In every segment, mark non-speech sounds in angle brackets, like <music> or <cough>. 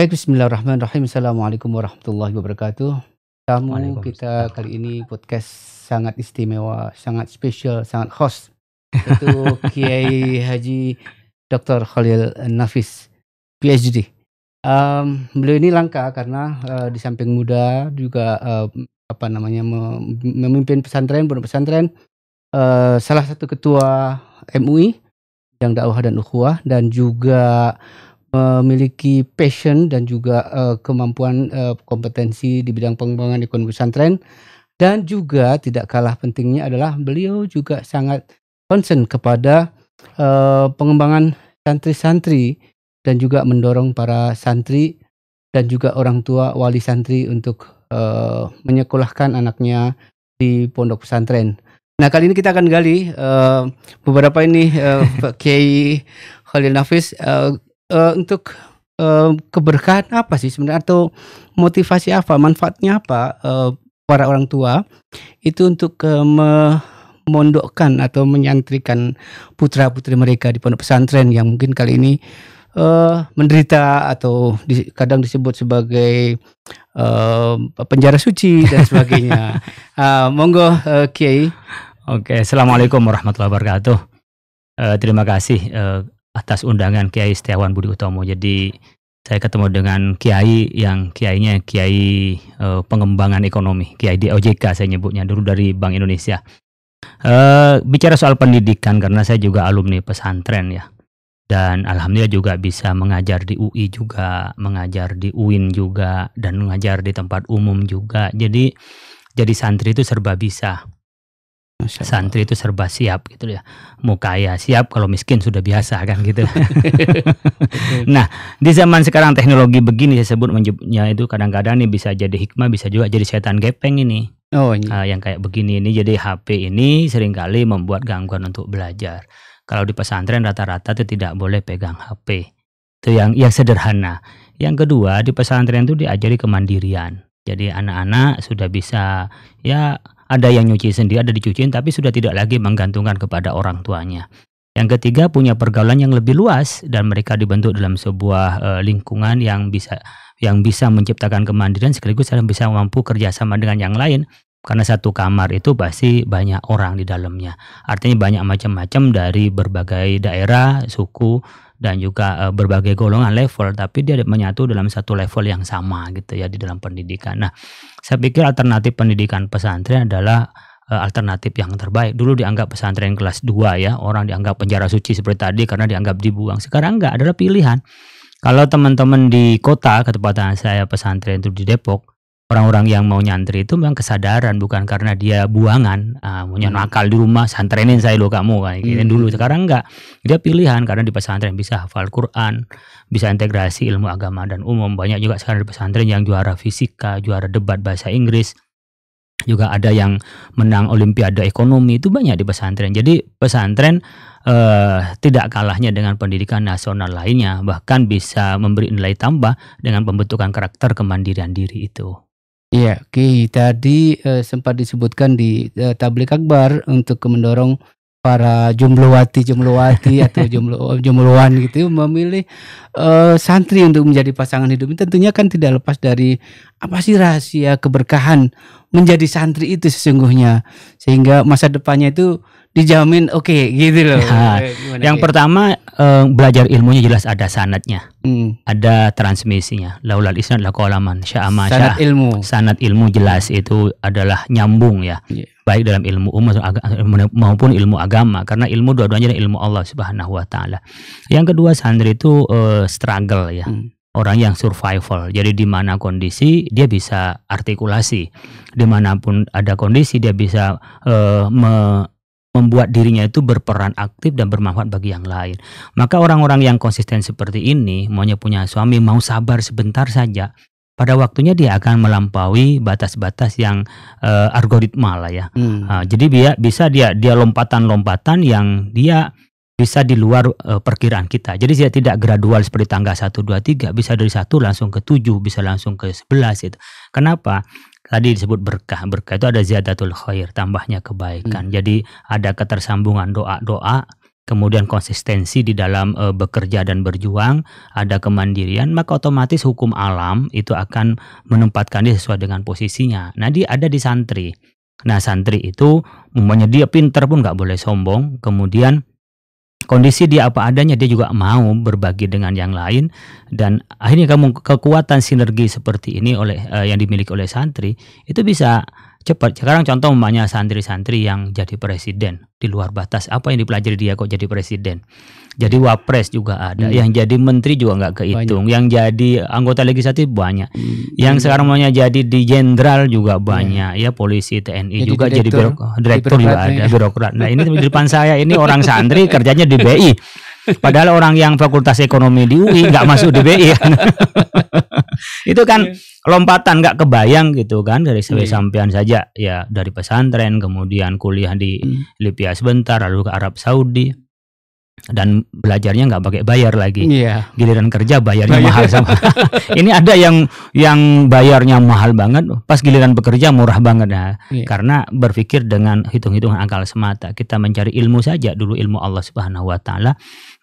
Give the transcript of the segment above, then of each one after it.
Baik, bismillahirrahmanirrahim. Assalamualaikum warahmatullahi wabarakatuh. Tamu kita kali ini podcast sangat istimewa, sangat spesial, sangat khas. Itu <laughs> Kiai Haji Dr. Khalil Nafis, PhD. Um, beliau ini langka karena uh, di samping muda juga uh, apa namanya memimpin pesantren pondok pesantren uh, salah satu ketua MUI yang dakwah dan ukhuwah dan juga memiliki passion dan juga uh, kemampuan uh, kompetensi di bidang pengembangan ekonomi pesantren dan juga tidak kalah pentingnya adalah beliau juga sangat concern kepada uh, pengembangan santri-santri dan juga mendorong para santri dan juga orang tua wali santri untuk uh, menyekolahkan anaknya di pondok pesantren. Nah kali ini kita akan gali uh, beberapa ini uh, Kiai Khalil Nafis uh, uh, untuk uh, keberkahan apa sih sebenarnya atau motivasi apa manfaatnya apa uh, para orang tua itu untuk uh, memondokkan atau menyantrikan putra putri mereka di pondok pesantren yang mungkin kali ini uh, menderita atau di, kadang disebut sebagai uh, penjara suci dan sebagainya. uh, <laughs> monggo uh, Kiai. Oke, okay. assalamualaikum warahmatullahi wabarakatuh. Uh, terima kasih uh, atas undangan Kiai Setiawan Budi Utomo. Jadi saya ketemu dengan kiai yang kiainya kiai uh, pengembangan ekonomi, kiai di OJK saya nyebutnya dulu dari Bank Indonesia. Uh, bicara soal pendidikan karena saya juga alumni pesantren ya. Dan alhamdulillah juga bisa mengajar di UI juga, mengajar di UIN juga dan mengajar di tempat umum juga. Jadi jadi santri itu serba bisa santri itu serba siap gitu ya mau kaya siap kalau miskin sudah biasa kan gitu <laughs> <laughs> nah di zaman sekarang teknologi begini saya sebut menyebutnya itu kadang-kadang nih bisa jadi hikmah bisa juga jadi setan gepeng ini oh, iya. uh, yang kayak begini ini jadi HP ini seringkali membuat gangguan untuk belajar kalau di pesantren rata-rata itu tidak boleh pegang HP itu yang yang sederhana yang kedua di pesantren itu diajari kemandirian jadi anak-anak sudah bisa ya ada yang nyuci sendiri, ada dicuciin, tapi sudah tidak lagi menggantungkan kepada orang tuanya. Yang ketiga punya pergaulan yang lebih luas dan mereka dibentuk dalam sebuah uh, lingkungan yang bisa yang bisa menciptakan kemandirian sekaligus bisa mampu kerjasama dengan yang lain karena satu kamar itu pasti banyak orang di dalamnya. Artinya banyak macam-macam dari berbagai daerah, suku, dan juga eh, berbagai golongan level tapi dia menyatu dalam satu level yang sama gitu ya di dalam pendidikan. Nah, saya pikir alternatif pendidikan pesantren adalah eh, alternatif yang terbaik. Dulu dianggap pesantren kelas 2 ya, orang dianggap penjara suci seperti tadi karena dianggap dibuang. Sekarang enggak, adalah pilihan. Kalau teman-teman di kota ketepatan saya pesantren itu di Depok, orang-orang yang mau nyantri itu memang kesadaran bukan karena dia buangan ah, punya hmm. nakal di rumah santrenin saya lo kamu kan gini gitu. hmm. dulu sekarang enggak dia pilihan karena di pesantren bisa hafal Quran bisa integrasi ilmu agama dan umum banyak juga sekarang di pesantren yang juara fisika juara debat bahasa Inggris juga ada yang menang olimpiade ekonomi itu banyak di pesantren jadi pesantren eh, tidak kalahnya dengan pendidikan nasional lainnya bahkan bisa memberi nilai tambah dengan pembentukan karakter kemandirian diri itu Iya, Okay. Tadi eh, sempat disebutkan di eh, tablik akbar untuk mendorong para jumluwati jumluwati <laughs> atau jumlu jumlowan gitu ya, memilih uh, santri untuk menjadi pasangan hidup tentunya kan tidak lepas dari apa sih rahasia keberkahan menjadi santri itu sesungguhnya sehingga masa depannya itu dijamin oke okay, gitu loh. Nah, yang ya? pertama eh, belajar ilmunya jelas ada sanatnya, hmm. ada transmisinya. Laulal isnad la qalaman sya'ama Sanat ilmu. Sanat ilmu jelas itu adalah nyambung ya. Yeah. Baik dalam ilmu umum maupun ilmu agama karena ilmu dua-duanya ilmu Allah Subhanahu wa taala. Yang kedua santri itu eh, struggle ya. Hmm orang yang survival. Jadi di mana kondisi dia bisa artikulasi, dimanapun ada kondisi dia bisa uh, me membuat dirinya itu berperan aktif dan bermanfaat bagi yang lain. Maka orang-orang yang konsisten seperti ini, maunya punya suami, mau sabar sebentar saja, pada waktunya dia akan melampaui batas-batas yang uh, algoritma lah ya. Hmm. Uh, jadi dia bisa dia dia lompatan-lompatan yang dia bisa di luar uh, perkiraan kita. Jadi dia tidak gradual seperti tangga 1 2 3, bisa dari 1 langsung ke 7, bisa langsung ke 11 itu. Kenapa? tadi disebut berkah. Berkah itu ada ziyadatul khair, tambahnya kebaikan. Hmm. Jadi ada ketersambungan doa-doa, kemudian konsistensi di dalam e, bekerja dan berjuang, ada kemandirian, maka otomatis hukum alam itu akan menempatkan dia sesuai dengan posisinya. Nah, dia ada di santri. Nah, santri itu umumnya dia pinter pun nggak boleh sombong, kemudian kondisi dia apa adanya dia juga mau berbagi dengan yang lain dan akhirnya kamu kekuatan sinergi seperti ini oleh uh, yang dimiliki oleh santri itu bisa cepat sekarang contoh banyak santri-santri yang jadi presiden di luar batas. Apa yang dipelajari dia kok jadi presiden? Jadi hmm. wapres juga ada, hmm. yang jadi menteri juga nggak kehitung, banyak. yang jadi anggota legislatif banyak, hmm. yang iya. sekarang maunya jadi di jenderal juga iya. banyak, hmm. ya polisi TNI jadi juga direktur, jadi birok, direktur juga ada, birokrat. Nah ini di depan saya ini orang santri <laughs> kerjanya di BI <laughs> Padahal orang yang fakultas ekonomi di UI nggak masuk DBI. Kan? <laughs> itu kan iya. lompatan nggak kebayang gitu kan dari sampai hmm. sampean saja ya dari pesantren kemudian kuliah di hmm. Libya sebentar lalu ke Arab Saudi dan belajarnya nggak pakai bayar lagi. Yeah. Giliran kerja bayarnya bayar. mahal sama. <laughs> ini ada yang yang bayarnya mahal banget, pas giliran bekerja murah banget nah. Yeah. Karena berpikir dengan hitung-hitungan akal semata. Kita mencari ilmu saja dulu ilmu Allah Subhanahu wa taala,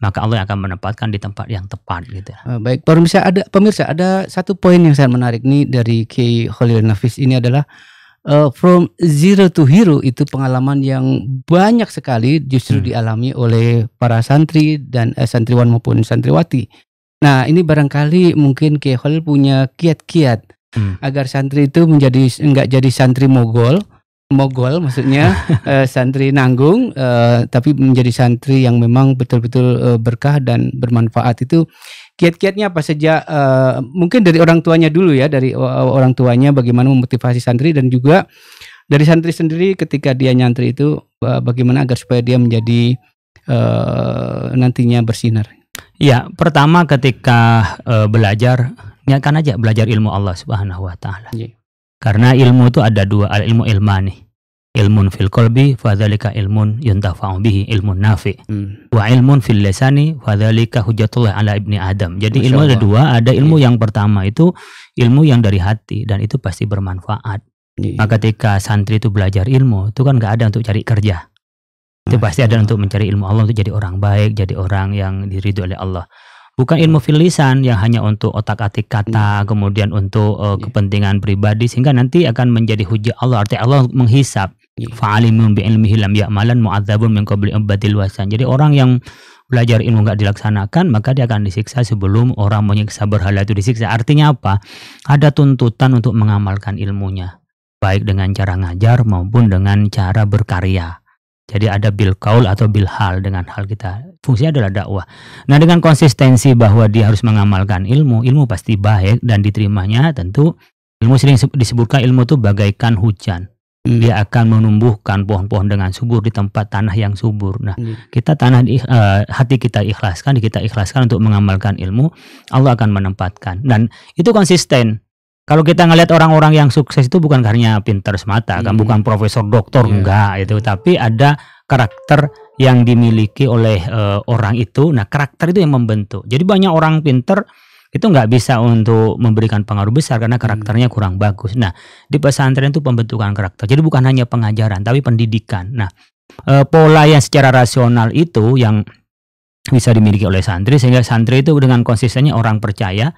maka Allah akan menempatkan di tempat yang tepat gitu. Eh, baik, pemirsa ada pemirsa ada satu poin yang saya menarik nih dari Kiai Khalil Nafis ini adalah uh, from zero to hero itu pengalaman yang banyak sekali justru hmm. dialami oleh para santri dan eh, santriwan maupun santriwati. Nah, ini barangkali mungkin Kehol punya kiat-kiat hmm. agar santri itu menjadi enggak jadi santri mogol, mogol maksudnya <laughs> eh, santri nanggung eh, tapi menjadi santri yang memang betul-betul uh, berkah dan bermanfaat itu kiat-kiatnya apa saja uh, eh, mungkin dari orang tuanya dulu ya dari orang tuanya bagaimana memotivasi santri dan juga dari santri sendiri ketika dia nyantri itu bagaimana agar supaya dia menjadi uh, nantinya bersinar ya pertama ketika uh, belajar niatkan aja belajar ilmu Allah Subhanahu wa taala yeah. karena ilmu itu ada dua ada ilmu ilmani ilmun fil qalbi fadzalika ilmun yuntafa'u bihi ilmun nafi hmm. wa ilmun fil lisani fadzalika hujjatullah ala ibni adam jadi Masya ilmu Allah. ada dua ada ilmu yeah. yang pertama itu ilmu yang dari hati dan itu pasti bermanfaat yeah. maka ketika santri itu belajar ilmu itu kan nggak ada untuk cari kerja itu pasti pasti ada untuk mencari ilmu Allah untuk jadi orang baik jadi orang yang diridho oleh Allah bukan ilmu filisan yang hanya untuk otak-atik kata hmm. kemudian untuk uh, kepentingan pribadi sehingga nanti akan menjadi hujah Allah artinya Allah menghisap fa'alimun bi'ilmihi lam ya'malan mu'adzabun min qabli wasan. Jadi orang yang belajar ilmu nggak dilaksanakan, maka dia akan disiksa sebelum orang menyiksa berhala itu disiksa. Artinya apa? Ada tuntutan untuk mengamalkan ilmunya, baik dengan cara ngajar maupun dengan cara berkarya. Jadi ada bil kaul atau bil hal dengan hal kita. Fungsinya adalah dakwah. Nah dengan konsistensi bahwa dia harus mengamalkan ilmu, ilmu pasti baik dan diterimanya tentu ilmu sering disebutkan ilmu itu bagaikan hujan Hmm. dia akan menumbuhkan pohon-pohon dengan subur di tempat tanah yang subur. Nah, hmm. kita tanah di, uh, hati kita ikhlaskan, kita ikhlaskan untuk mengamalkan ilmu, Allah akan menempatkan dan itu konsisten. Kalau kita ngelihat orang-orang yang sukses itu bukan karena pinter semata, kan? hmm. kan bukan profesor, doktor yeah. enggak itu, hmm. tapi ada karakter yang dimiliki oleh uh, orang itu. Nah, karakter itu yang membentuk. Jadi banyak orang pinter itu nggak bisa untuk memberikan pengaruh besar karena karakternya hmm. kurang bagus. Nah, di pesantren itu pembentukan karakter. Jadi bukan hanya pengajaran tapi pendidikan. Nah, eh, pola yang secara rasional itu yang bisa dimiliki oleh santri sehingga santri itu dengan konsistennya orang percaya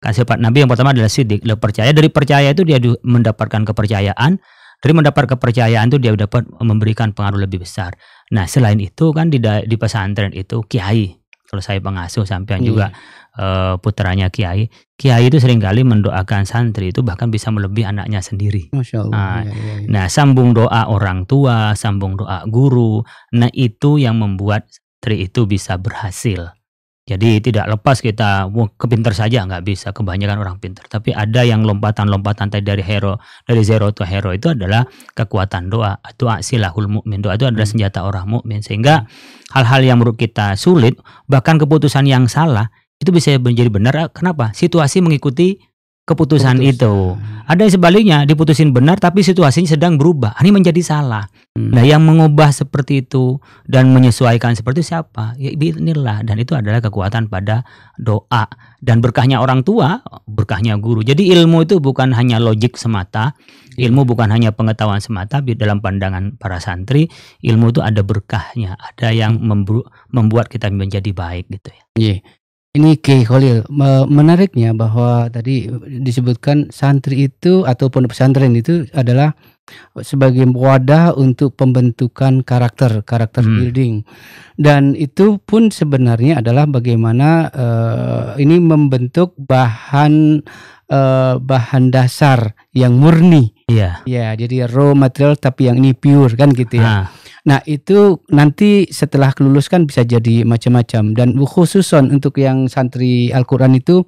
Kasih Pak Nabi yang pertama adalah sidik, percaya. Dari percaya itu dia mendapatkan kepercayaan, dari mendapat kepercayaan itu dia dapat memberikan pengaruh lebih besar. Nah selain itu kan di, di pesantren itu kiai, kalau saya pengasuh sampean hmm. juga iya uh, putranya Kiai. Kiai itu seringkali mendoakan santri itu bahkan bisa melebihi anaknya sendiri. Masya Allah. Nah, ya, ya, ya. nah, sambung doa orang tua, sambung doa guru, nah itu yang membuat santri itu bisa berhasil. Jadi tidak lepas kita mau kepinter saja nggak bisa kebanyakan orang pinter. Tapi ada yang lompatan-lompatan tadi dari hero dari zero to hero itu adalah kekuatan doa atau silahul mukmin doa itu adalah hmm. senjata orang mukmin sehingga hal-hal yang menurut kita sulit bahkan keputusan yang salah itu bisa menjadi benar ah, kenapa situasi mengikuti keputusan, keputusan. itu ada yang sebaliknya diputusin benar tapi situasinya sedang berubah ini menjadi salah hmm. nah yang mengubah seperti itu dan menyesuaikan seperti siapa ya inilah dan itu adalah kekuatan pada doa dan berkahnya orang tua berkahnya guru jadi ilmu itu bukan hanya logik semata ilmu bukan hanya pengetahuan semata di dalam pandangan para santri ilmu itu ada berkahnya ada yang membuat kita menjadi baik gitu ya yeah. Ini Ki Khalil, menariknya bahwa tadi disebutkan santri itu ataupun pesantren itu adalah sebagai wadah untuk pembentukan karakter, karakter hmm. building. Dan itu pun sebenarnya adalah bagaimana uh, ini membentuk bahan uh, bahan dasar yang murni. Iya. Yeah. Ya, jadi raw material tapi yang ini pure kan gitu ya. Ha. Nah. Nah itu nanti setelah kelulus kan bisa jadi macam-macam dan khususon untuk yang santri Al-Quran itu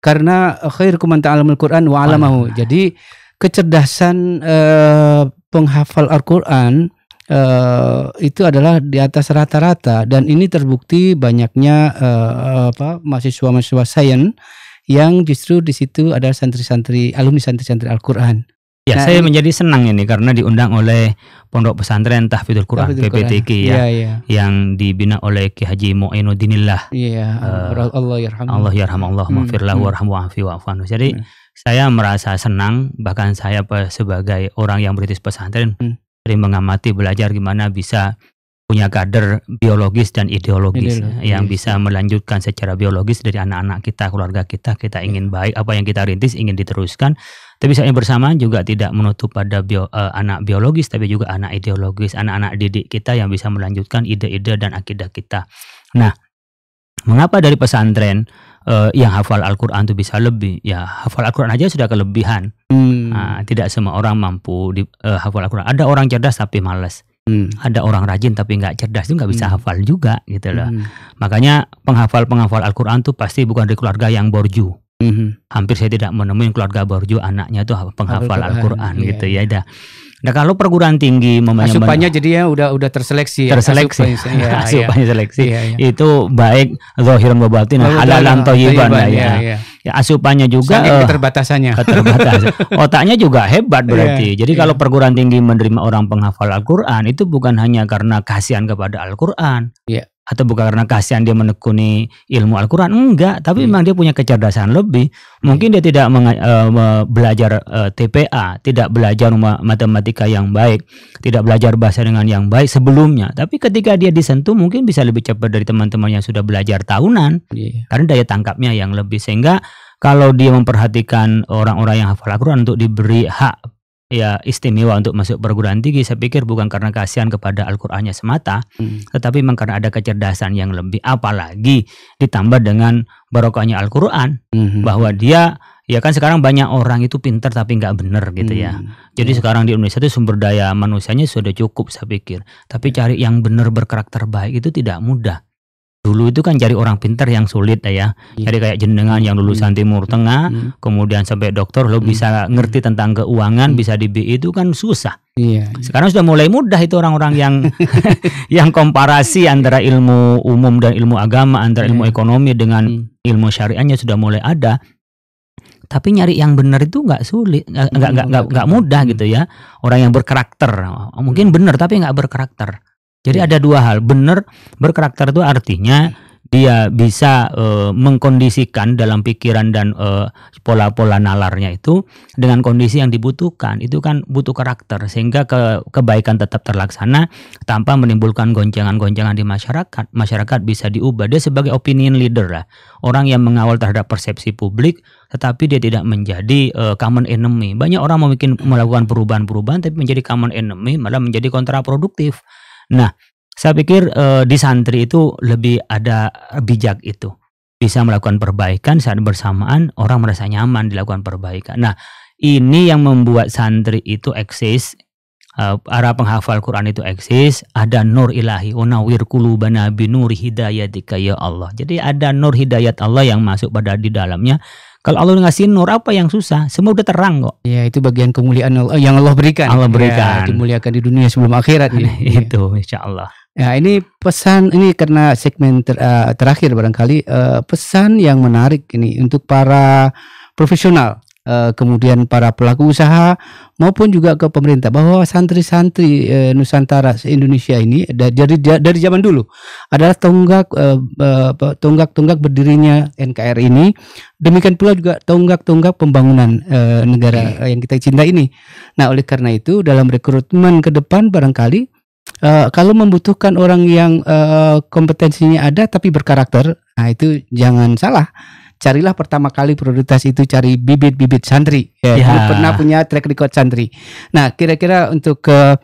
karena eh, khair kumanta alamul Quran wa alamahu. Jadi kecerdasan eh, penghafal Al-Quran Uh, itu adalah di atas rata-rata dan ini terbukti banyaknya uh, apa mahasiswa-mahasiswa sains yang justru di situ ada santri-santri alumni santri-santri Al-Qur'an. Ya, nah, saya ini, menjadi senang ini karena diundang oleh Pondok Pesantren Tahfidzul Quran Quran. ya, ya, ya, yang dibina oleh Ki Haji Mu'inuddinillah. Iya, uh, Allah yarham. Allah yarham Allah hmm, hmm, warhamu wa Jadi hmm. saya merasa senang bahkan saya sebagai orang yang berintis pesantren hmm. sering mengamati belajar gimana bisa punya kader biologis dan ideologis, yang bisa melanjutkan secara biologis dari anak-anak kita, keluarga kita, kita ingin baik apa yang kita rintis ingin diteruskan, tapi saya bersama bersamaan juga tidak menutup pada bio, uh, anak biologis tapi juga anak ideologis, anak-anak didik kita yang bisa melanjutkan ide-ide dan akidah kita. Nah, mengapa dari pesantren uh, yang hafal Al-Qur'an itu bisa lebih? Ya, hafal Al-Qur'an aja sudah kelebihan. Hmm. Nah, tidak semua orang mampu di, uh, hafal Al-Qur'an. Ada orang cerdas tapi malas Hmm. Ada orang rajin tapi nggak cerdas itu nggak bisa hmm. hafal juga gitu loh. Hmm. Makanya penghafal-penghafal Al-Quran tuh pasti bukan dari keluarga yang borju. Hmm. Hampir saya tidak menemui keluarga borju anaknya tuh penghafal Al-Quran, Al-Quran iya, gitu ya. Iya. Dah. Nah kalau perguruan tinggi memang jadi ya udah udah terseleksi, ya, terseleksi, ya? asupannya, <laughs> ya, ya, seleksi ya, ya. itu baik zohir wa batin, halalan toyiban iya, ya. ya. ya ya asupannya juga Soalnya eh, keterbatasannya keterbatasan <laughs> otaknya juga hebat berarti yeah, jadi yeah. kalau perguruan tinggi menerima orang penghafal Al-Qur'an itu bukan hanya karena kasihan kepada Al-Qur'an yeah atau bukan karena kasihan dia menekuni ilmu Al-Qur'an enggak tapi hmm. memang dia punya kecerdasan lebih mungkin dia tidak uh, belajar uh, e, TPA tidak belajar matematika yang baik tidak belajar bahasa dengan yang baik sebelumnya tapi ketika dia disentuh mungkin bisa lebih cepat dari teman-teman yang sudah belajar tahunan yeah. karena daya tangkapnya yang lebih sehingga kalau dia memperhatikan orang-orang yang hafal Al-Quran untuk diberi hak ya istimewa untuk masuk perguruan tinggi saya pikir bukan karena kasihan kepada Al-Qur'annya semata hmm. tetapi memang karena ada kecerdasan yang lebih apalagi ditambah dengan barokahnya Al-Qur'an hmm. bahwa dia ya kan sekarang banyak orang itu pintar tapi nggak bener gitu ya. Hmm. Jadi ya. sekarang di Indonesia itu sumber daya manusianya sudah cukup saya pikir. Tapi ya. cari yang bener berkarakter baik itu tidak mudah dulu itu kan cari orang pinter yang sulit ya. Yeah. Jadi iya. kayak jenengan yang lulusan hmm. Timur Tengah, iya. kemudian sampai dokter lo bisa ngerti tentang keuangan, bisa di BI itu kan susah. Sekarang sudah mulai mudah itu orang-orang yang <laughs> yang komparasi antara ilmu umum dan ilmu agama, antara ilmu ekonomi dengan ilmu syariahnya sudah mulai ada tapi nyari yang benar itu nggak sulit nggak nggak nggak mudah gitu ya orang yang berkarakter mungkin benar tapi nggak berkarakter jadi hmm. ada dua hal. Benar berkarakter itu artinya dia bisa e, mengkondisikan dalam pikiran dan eh, pola-pola e, nalarnya itu dengan kondisi yang dibutuhkan. Itu kan butuh karakter sehingga ke, kebaikan tetap terlaksana tanpa menimbulkan goncangan-goncangan di masyarakat. Masyarakat bisa diubah dia sebagai opinion leader lah, orang yang mengawal terhadap persepsi publik tetapi dia tidak menjadi uh, common enemy. Banyak orang mau bikin melakukan perubahan-perubahan tapi menjadi common enemy malah menjadi kontraproduktif Nah, saya pikir e, di santri itu lebih ada bijak itu. Bisa melakukan perbaikan saat bersamaan orang merasa nyaman dilakukan perbaikan. Nah, ini yang membuat santri itu eksis uh, para penghafal Quran itu eksis, ada nur ilahi, unawir kulubana binur hidayatika ya Allah. Jadi ada nur hidayat Allah yang masuk pada di dalamnya. Kalau Allah ngasih nur apa yang susah? Semua udah terang kok. Ya itu bagian kemuliaan Allah, yang Allah berikan. Allah berikan. Ya, dimuliakan di dunia sebelum akhirat. Ya. <laughs> itu insya Allah. Ya ini pesan ini karena segmen ter, uh, terakhir barangkali uh, pesan yang menarik ini untuk para profesional Eh, kemudian para pelaku usaha maupun juga ke pemerintah bahwa santri-santri eh, Nusantara Indonesia ini dari dari zaman dulu adalah tonggak eh, tonggak-tonggak berdirinya NKRI ini demikian pula juga tonggak-tonggak pembangunan negara yang kita cinta ini. Nah, oleh karena itu dalam rekrutmen ke depan barangkali Uh, kalau membutuhkan orang yang uh, kompetensinya ada tapi berkarakter, nah itu jangan salah carilah pertama kali prioritas itu cari bibit-bibit santri. Ya, ya. pernah punya track record santri. Nah, kira-kira untuk ke eh,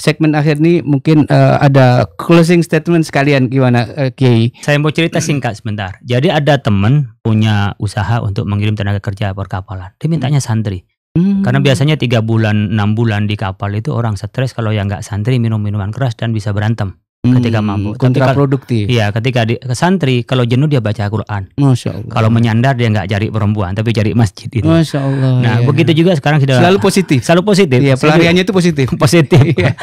segmen akhir ini mungkin uh, ada closing statement sekalian gimana uh, Saya mau cerita singkat sebentar. Jadi ada teman punya usaha untuk mengirim tenaga kerja perkapalan. Dia mintanya santri. Hmm. Karena biasanya tiga bulan, enam bulan di kapal itu orang stres kalau yang nggak santri minum minuman keras dan bisa berantem. Hmm, ketika mampu. Kontraproduktif. Iya, ketika di santri kalau jenuh dia baca Al-Qur'an. Masya Allah. Kalau menyandar dia nggak cari perempuan tapi cari masjid itu. Masya Allah. Nah, iya. begitu iya. juga sekarang sudah selalu positif. Selalu positif. Iya, pelariannya itu positif. <laughs> positif. <laughs> Iya.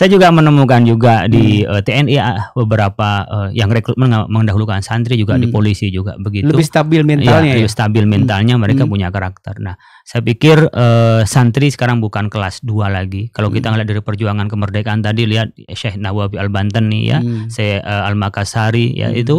Saya juga menemukan juga di uh, hmm. eh, TNI ah, beberapa uh, yang rekrutmen mendahulukan santri juga hmm. di polisi juga begitu. Lebih stabil mentalnya. Iya, ya, ya? stabil hmm. mentalnya hmm. mereka hmm. punya karakter. Nah, saya pikir uh, santri sekarang bukan kelas dua lagi. Kalau hmm. kita ngeliat dari perjuangan kemerdekaan tadi lihat Syekh Nawawi Al-Banten Syahrani ya, hmm. saya uh, eh, Al Makassari ya hmm. itu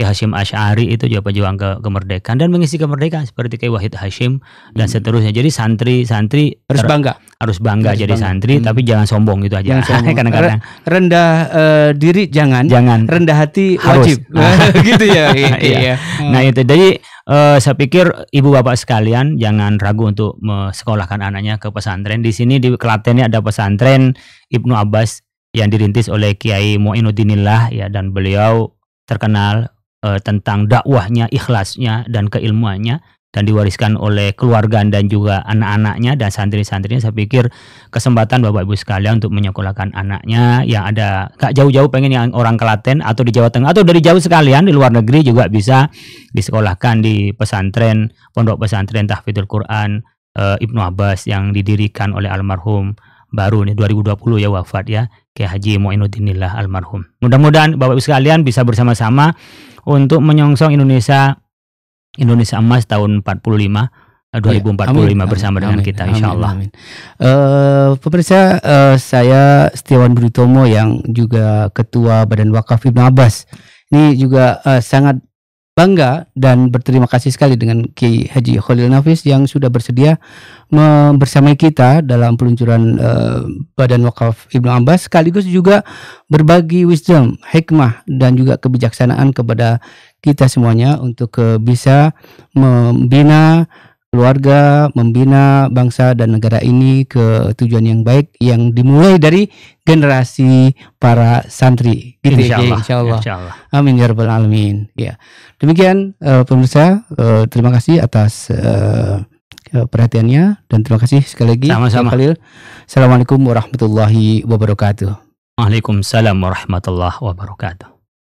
Kiai Hashim Ash'ari itu juga pejuang ke kemerdekaan dan mengisi kemerdekaan seperti Kiai Wahid Hashim dan hmm. seterusnya. Jadi santri-santri harus bangga. Harus bangga harus jadi bangga. santri hmm. tapi jangan sombong gitu aja. <laughs> Kadang-kadang rendah uh, diri jangan, jangan rendah hati harus. wajib. <laughs> Nah. <laughs> gitu ya. Gitu iya. Ya. Hmm. Nah, itu jadi uh, saya pikir ibu bapak sekalian jangan ragu untuk sekolahkan anaknya ke pesantren. Di sini di Klaten ada pesantren Ibnu Abbas yang dirintis oleh Kiai Muinuddinillah ya dan beliau terkenal uh, tentang dakwahnya, ikhlasnya dan keilmuannya dan diwariskan oleh keluarga dan juga anak-anaknya dan santri-santrinya saya pikir kesempatan Bapak Ibu sekalian untuk menyekolahkan anaknya yang ada gak jauh-jauh pengen yang orang Kelaten atau di Jawa Tengah atau dari jauh sekalian di luar negeri juga bisa disekolahkan di pesantren pondok pesantren tahfidzul Quran e, Ibnu Abbas yang didirikan oleh almarhum baru nih 2020 ya wafat ya Kiai Haji Muinuddinillah almarhum. Mudah-mudahan Bapak Ibu sekalian bisa bersama-sama untuk menyongsong Indonesia Indonesia Emas tahun 45 2045 ya, amin, bersama amin, dengan amin, kita insya Allah. Amin, amin. Uh, pemirsa uh, saya Setiawan Brutomo yang juga ketua Badan Wakaf Ibn Abbas. Ini juga uh, sangat bangga dan berterima kasih sekali dengan Ki Haji Khalil Nafis yang sudah bersedia bersama kita dalam peluncuran uh, Badan Wakaf Ibnu Abbas sekaligus juga berbagi wisdom, hikmah dan juga kebijaksanaan kepada kita semuanya untuk uh, bisa membina keluarga, membina bangsa dan negara ini ke tujuan yang baik yang dimulai dari generasi para santri. Gitu ya, insya Allah. insya Allah. Insya Allah. Amin ya rabbal alamin. Ya. Demikian uh, pemirsa, uh, terima kasih atas uh, perhatiannya dan terima kasih sekali lagi. Sama-sama. Assalamualaikum warahmatullahi wabarakatuh. Waalaikumsalam warahmatullahi wabarakatuh.